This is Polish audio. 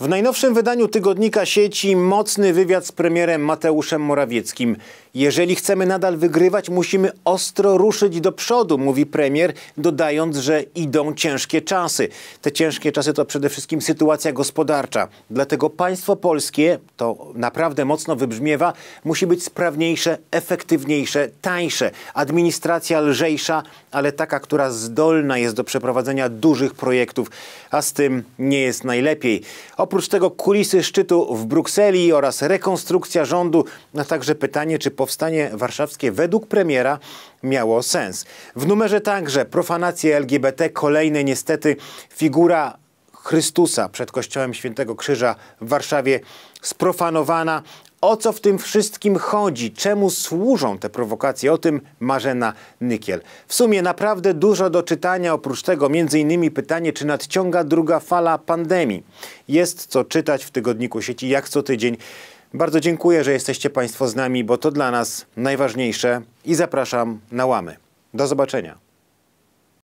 W najnowszym wydaniu tygodnika sieci mocny wywiad z premierem Mateuszem Morawieckim. Jeżeli chcemy nadal wygrywać, musimy ostro ruszyć do przodu, mówi premier, dodając, że idą ciężkie czasy. Te ciężkie czasy to przede wszystkim sytuacja gospodarcza. Dlatego państwo polskie, to naprawdę mocno wybrzmiewa, musi być sprawniejsze, efektywniejsze, tańsze. Administracja lżejsza, ale taka, która zdolna jest do przeprowadzenia dużych projektów, a z tym nie jest najlepiej. Oprócz tego kulisy szczytu w Brukseli oraz rekonstrukcja rządu, a także pytanie, czy powstanie warszawskie według premiera miało sens. W numerze także profanacje LGBT, kolejne niestety figura Chrystusa przed kościołem Świętego Krzyża w Warszawie sprofanowana, o co w tym wszystkim chodzi? Czemu służą te prowokacje? O tym Marzena Nykiel. W sumie naprawdę dużo do czytania, oprócz tego m.in. pytanie, czy nadciąga druga fala pandemii. Jest co czytać w tygodniku sieci jak co tydzień. Bardzo dziękuję, że jesteście Państwo z nami, bo to dla nas najważniejsze i zapraszam na łamy. Do zobaczenia.